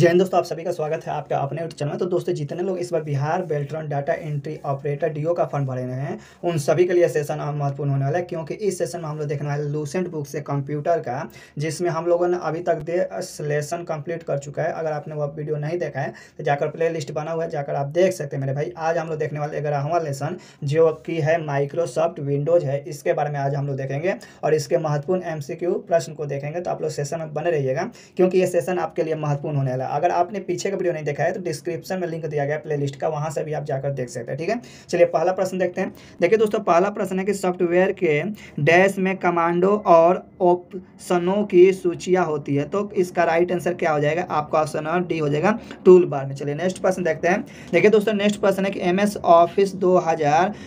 जैन दोस्तों आप सभी का स्वागत है आपका अपने चैनल में तो दोस्तों जितने लोग इस बार Bihar Beltron data entry operator DO का फॉर्म भरे रहे हैं उन सभी के लिए सेशन महत्वपूर्ण होने वाला है क्योंकि इस सेशन में हम लोग देखने वाले लूसेंट बुक से कंप्यूटर का जिसमें हम लोगों ने अभी तक दे लेसन कंप्लीट कर चुका है अगर आपने वह वीडियो नहीं देखा है तो जाकर प्ले लिस्ट बना हुआ है जाकर आप देख सकते हैं मेरे भाई आज हम लोग देखने वाले ग्रहवा लेसन जो कि है माइक्रोसॉफ्ट विंडोज है इसके बारे में आज हम लोग देखेंगे और इसके महत्वपूर्ण एम प्रश्न को देखेंगे तो आप लोग सेशन में बने रहिएगा क्योंकि ये सेशन आपके लिए महत्वपूर्ण होने वाला वाला है अगर आपने पीछे का वीडियो नहीं देखा है तो डिस्क्रिप्शन में लिंक दिया गया प्ले का वहाँ से भी आप जाकर देख सकते हैं ठीक है चलिए पहला प्रश्न देखते हैं देखिए दोस्तों पहला प्रश्न है कि सॉफ्टवेयर के डैश में कमांडो और ऑप्शनों की सूचियाँ होती है तो इसका राइट आंसर क्या हो जाएगा आपका ऑप्शन और डी हो जाएगा टूल बार में चलिए नेक्स्ट प्रश्न देखते हैं देखिए दोस्तों नेक्स्ट प्रश्न है कि एम ऑफिस दो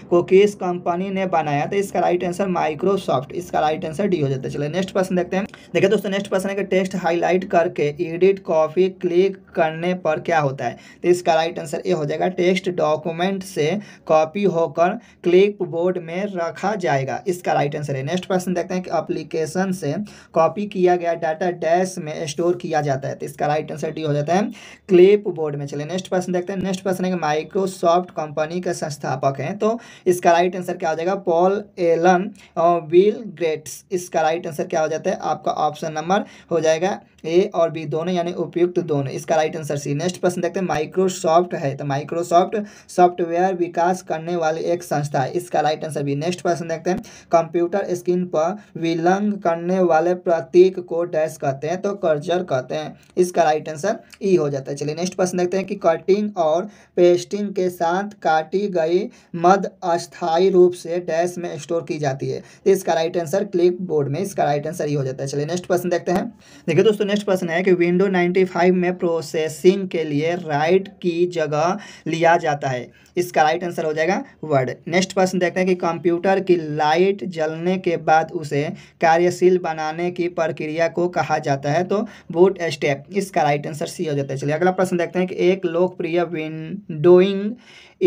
को किस कंपनी ने बनाया तो इसका राइट आंसर माइक्रोसॉफ्ट इसका राइट आंसर डी हो जाता है चलिए नेक्स्ट प्रश्न देखते हैं देखिए दोस्तों नेक्स्ट प्रश्न है कि टेस्ट हाईलाइट करके एडिट कॉपी क्लिक करने पर क्या होता है तो इसका राइट आंसर ये हो जाएगा टेक्स्ट डॉक्यूमेंट से कॉपी होकर क्लिप बोर्ड में रखा जाएगा इसका राइट आंसर है नेक्स्ट प्रश्न देखते हैं कि अप्लीकेशन से कॉपी किया गया डाटा डैश में स्टोर किया जाता है तो इसका राइट आंसर डी हो जाता है क्लिप बोर्ड में चले नेक्स्ट प्रश्न देखते हैं नेक्स्ट प्रश्न है कि माइक्रोसॉफ्ट कंपनी के संस्थापक हैं तो इसका राइट आंसर क्या हो जाएगा पॉल एलन और ग्रेट्स इसका राइट आंसर क्या हो जाता है आपका ऑप्शन नंबर हो जाएगा ए और बी दोनों यानी उपयुक्त दो दोनों इसका राइट आंसर सी नेक्स्ट प्रश्न देखते हैं माइक्रोसॉफ्ट है तो माइक्रोसॉफ्ट सॉफ्टवेयर विकास करने वाली एक संस्था है इसका राइट आंसर भी नेक्स्ट प्रश्न देखते हैं कंप्यूटर स्क्रीन पर विलंग करने वाले प्रतीक को डैश कहते हैं तो कर्जर कहते हैं इसका राइट आंसर ई हो जाता है चलिए नेक्स्ट प्रश्न देखते हैं कि कटिंग और पेस्टिंग के साथ काटी गई मद अस्थायी रूप से डैश में स्टोर की जाती है तो इसका राइट आंसर क्लिक बोर्ड में इसका राइट आंसर ही हो जाता है चलिए नेक्स्ट प्रश्न देखते हैं देखिए दोस्तों नेक्स्ट प्रश्न है कि विंडो नाइन्टी में प्रोसेसिंग के लिए राइट की जगह लिया जाता है इसका राइट आंसर हो जाएगा वर्ड नेक्स्ट प्रश्न देखते हैं कि कंप्यूटर की लाइट जलने के बाद उसे कार्यशील बनाने की प्रक्रिया को कहा जाता है तो बूट स्टेप इसका राइट आंसर सी हो जाता है चलिए अगला प्रश्न देखते हैं कि एक लोकप्रिय windowing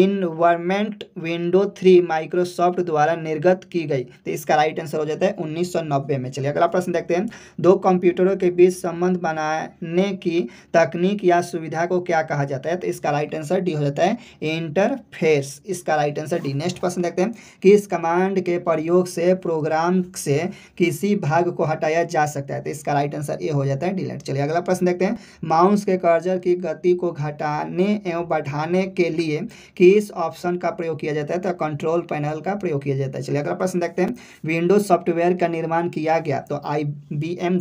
environment window three Microsoft द्वारा निर्गत की गई तो इसका राइट आंसर हो जाता है उन्नीस में चलिए अगला प्रश्न देखते हैं दो कंप्यूटरों के बीच संबंध बनाने की तकनीक या सुविधा को क्या कहा जाता है तो इसका राइट आंसर डी हो जाता है इंटरफेस इसका right answer D next question देखते हैं कि इस कमांड के प्रयोग से प्रोग्राम से किसी भाग को हटाया जा सकता है तो इसका राइट आंसर ए हो जाता है डिलेट चलिए अगला प्रश्न देखते हैं माउंस के कर्जर की गति को घटाने एवं बढ़ाने के लिए किस ऑप्शन का प्रयोग किया जाता है तो कंट्रोल पैनल का प्रयोग किया जाता है चलिए अगला प्रश्न देखते हैं विंडोज सॉफ्टवेयर का निर्माण किया गया तो आई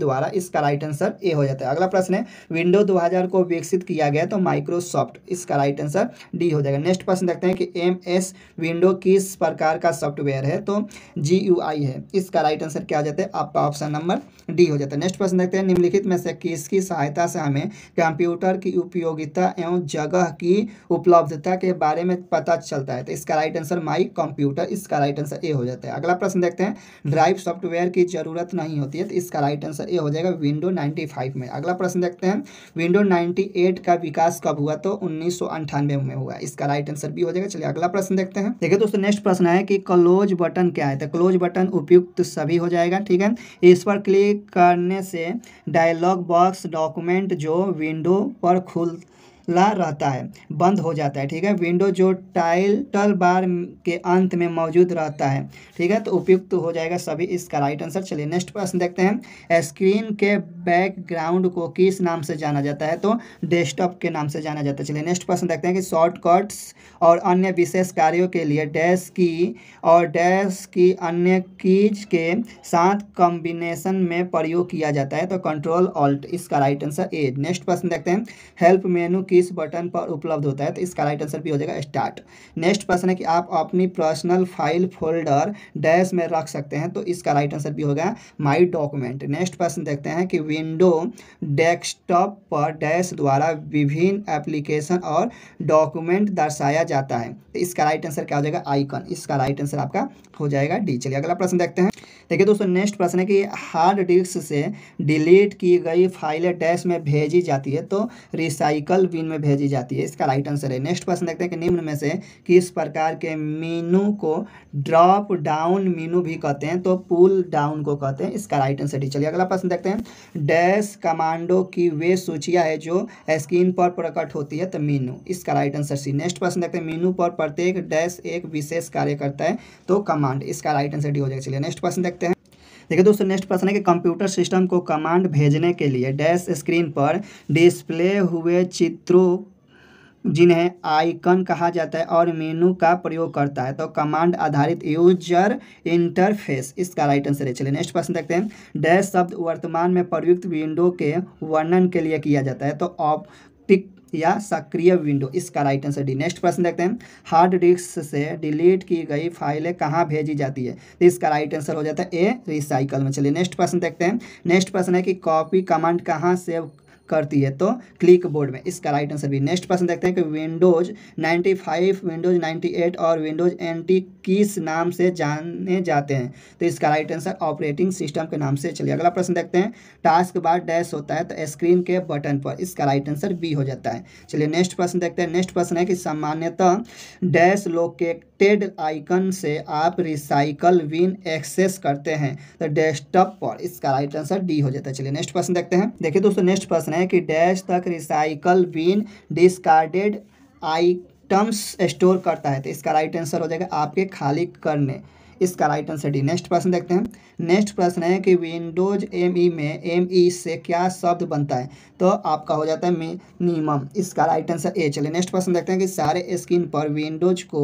द्वारा इसका राइट आंसर ए हो जाता है अगला प्रश्न है विंडो 2000 को विकसित किया गया तो माइक्रोसॉफ्ट इसका राइट आंसर डी हो जाएगा नेक्स्ट प्रश्न देखते हैं कि एम एस विंडो किस प्रकार का सॉफ्टवेयर है तो जी यू आई है इसका राइट आंसर क्या हो जाता है आपका ऑप्शन नंबर डी हो जाता है नेक्स्ट प्रश्न देखते हैं निम्नलिखित में से किसकी सहायता से हमें कंप्यूटर की उपयोगिता एवं जगह की उपलब्धता के बारे में पता चलता है तो इसका राइट आंसर माई कंप्यूटर इसका राइट आंसर ए हो जाता है अगला प्रश्न देखते हैं ड्राइव सॉफ्टवेयर की जरूरत नहीं होती है तो इसका राइट आंसर ए हो जाएगा विंडो नाइन्टी में अगला प्रश्न देखते हैं विंडो 98 का विकास कब हुआ तो उन्नीस में हुआ इसका राइट आंसर भी हो जाएगा चलिए अगला प्रश्न देखते हैं देखिए दोस्तों नेक्स्ट प्रश्न है कि क्लोज बटन क्या है तो क्लोज बटन उपयुक्त सभी हो जाएगा ठीक है इस पर क्लिक करने से डायलॉग बॉक्स डॉक्यूमेंट जो विंडो पर खुल ला रहता है बंद हो जाता है ठीक है विंडो जो टाइटल बार के अंत में मौजूद रहता है ठीक है तो उपयुक्त हो जाएगा सभी इसका राइट आंसर चलिए नेक्स्ट प्रश्न देखते हैं स्क्रीन के बैकग्राउंड को किस नाम से जाना जाता है तो डेस्कटॉप के नाम से जाना जाता है चलिए नेक्स्ट प्रश्न देखते हैं कि शॉर्टकट्स और अन्य विशेष कार्यों के लिए डैश की और डैश की अन्य कीज के साथ कॉम्बिनेशन में प्रयोग किया जाता है तो कंट्रोल ऑल्ट इसका राइट आंसर ए नेक्स्ट प्रश्न देखते हैं हेल्प मेनू की इस बटन पर उपलब्ध होता है तो इसका राइट आंसर भी हो जाएगा स्टार्ट नेक्स्ट प्रश्न है कि आप अपनी पर्सनल फाइल फोल्डर डैश में रख सकते हैं तो इसका राइट आंसर भी होगा माई डॉक्यूमेंट नेक्स्ट प्रश्न देखते हैं कि विंडो डेस्कटॉप पर डैश द्वारा विभिन्न एप्लीकेशन और डॉक्यूमेंट दर्शाया जाता है तो इसका राइट आंसर क्या हो जाएगा आइकन इसका राइट आंसर आपका हो जाएगा डी चलिए अगला प्रश्न देखते हैं देखिए दोस्तों नेक्स्ट प्रश्न है कि हार्ड डिस्क से डिलीट की गई फाइलें डैश में भेजी जाती है तो रिसाइकल विंडो में भेजी जाती है इसका राइट आंसर है नेक्स्ट क्वेश्चन देखते हैं कि निम्न में से किस प्रकार के मीनू को ड्रॉप डाउन मीनू भी कहते हैं तो पुल डाउन को कहते हैं इसका राइट आंसर है चलिए अगला प्रश्न देखते हैं डैश कमांडो की वे सूचिया है जो स्क्रीन पर प्रकट होती है तो मीनू इसका राइट आंसर सी नेक्स्ट प्रश्न देखते हैं मीनू पर प्रत्येक डैश एक विशेष कार्य करता है तो कमांड इसका राइट आंसर डी हो जाएगा चलिए नेक्स्ट क्वेश्चन देखते हैं देखिए दोस्तों नेक्स्ट प्रश्न है कि कंप्यूटर सिस्टम को कमांड भेजने के लिए डैश स्क्रीन पर डिस्प्ले हुए चित्रों जिन्हें आइकन कहा जाता है और मेनू का प्रयोग करता है तो कमांड आधारित यूजर इंटरफेस इसका राइट आंसर है चलिए नेक्स्ट प्रश्न देखते हैं डैश शब्द वर्तमान में प्रयुक्त विंडो के वर्णन के लिए किया जाता है तो ऑप्टिक या सक्रिय विंडो इसका राइट आंसर डी नेक्स्ट प्रश्न देखते हैं हार्ड डिस्क से डिलीट की गई फाइलें कहाँ भेजी जाती है तो इसका राइट आंसर हो जाता है ए रिसाइकल में चलिए नेक्स्ट प्रश्न देखते हैं नेक्स्ट प्रश्न है कि कॉपी कमांड कहाँ सेव करती है तो क्लिक बोर्ड में इसका राइट आंसर भी नेक्स्ट प्रश्न देखते हैं कि विंडोज 95 विंडोज 98 और विंडोज एन किस नाम से जाने जाते हैं तो इसका राइट आंसर ऑपरेटिंग सिस्टम के नाम से चलिए अगला प्रश्न देखते हैं टास्क बार डैश होता है तो स्क्रीन के बटन पर इसका राइट आंसर बी हो जाता है चलिए नेक्स्ट प्रश्न देखते हैं नेक्स्ट प्रश्न है कि सामान्यतः डैश लोकेटेड आइकन से आप रिसाइकल विन एक्सेस करते हैं तो डेस्कटॉप पर इसका राइट आंसर डी हो जाता है चलिए नेक्स्ट प्रश्न देखते हैं देखिए दोस्तों नेक्स्ट प्रश्न है कि डैश तक recycle bin discarded items store करता है तो इसका राइट आंसर हो जाएगा आपके खाली करने इसका राइट आंसर डी नेक्स्ट प्रश्न देखते हैं नेक्स्ट प्रश्न है कि विंडोज एम ई में एम ई e से क्या शब्द बनता है तो आपका हो जाता है मिनिमम इसका राइट आंसर ए चलिए नेक्स्ट प्रश्न देखते हैं कि सारे स्क्रीन पर विंडोज को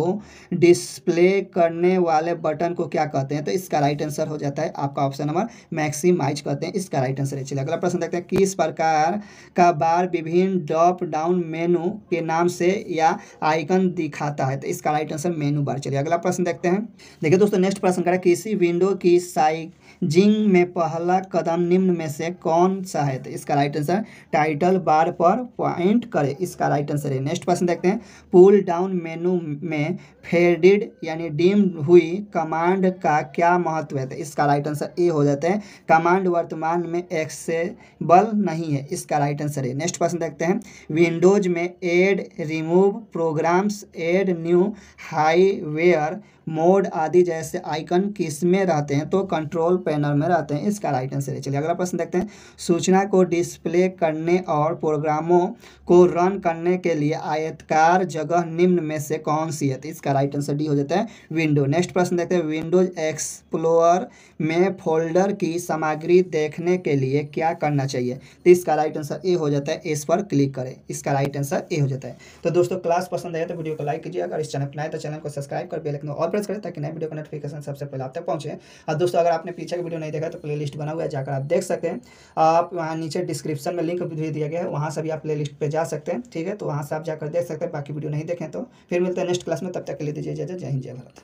डिस्प्ले करने वाले बटन को क्या कहते हैं तो इसका राइट आंसर हो जाता है आपका ऑप्शन नंबर मैक्सिमाइज कहते हैं इसका राइट आंसर ए चलिए अगला प्रश्न देखते हैं किस प्रकार का बार विभिन्न ड्रॉप डाउन मेनू के नाम से या आइकन दिखाता है तो इसका राइट आंसर मेनू बार चलिए अगला प्रश्न देखते हैं देखिए दोस्तों नेक्स्ट प्रश्न करें कृषि विंडो की साइजिंग में पहला कदम निम्न में से कौन सा है तो इसका राइट आंसर टाइटल बार पर पॉइंट करें इसका राइट आंसर है नेक्स्ट प्रश्न देखते हैं पुल डाउन मेनू में फेडिड यानी डीम हुई कमांड का क्या महत्व है तो इसका राइट आंसर ए हो जाता है कमांड वर्तमान में एक्सेबल नहीं है इसका राइट आंसर है नेक्स्ट प्रश्न देखते हैं विंडोज में add remove programs add new हाईवेयर मोड आदि जैसे आइकन किस में रहते हैं तो कंट्रोल पैनल में रहते हैं इसका राइट आंसर है चलिए अगला प्रश्न देखते हैं सूचना को डिस्प्ले करने और प्रोग्रामों को रन करने के लिए आयतकार जगह निम्न में से कौन सी है तो इसका राइट आंसर डी हो जाता है विंडो नेक्स्ट प्रश्न देखते हैं विंडोज एक्सप्लोअर में फोल्डर की सामग्री देखने के लिए क्या करना चाहिए तो इसका राइट आंसर ए हो जाता है इस पर क्लिक करें इसका राइट आंसर ए हो जाता है तो दोस्तों क्लास पसंद आया तो वीडियो को लाइक कीजिए अगर इस चैनल पर आए तो चैनल को सब्सक्राइब कर बेलकन और प्रेस करें ताकि नए वीडियो का नोटिफिकेशन सबसे पहले आप तक पहुँचे और दोस्तों अगर आपने पीछे का वीडियो नहीं देखा तो प्ले बना हुआ है जाकर आप देख सकते हैं आप वहाँ नीचे डिस्क्रिप्शन में लिंक भी दिया गया है वहाँ से भी आप प्ले पर जा सकते हैं ठीक है तो वहाँ से आप जाकर देख सकते हैं बाकी वीडियो नहीं देखें तो फिर मिलते हैं नेक्स्ट क्लास में तब तक के लिए दीजिए जय जय हिंद जय भारत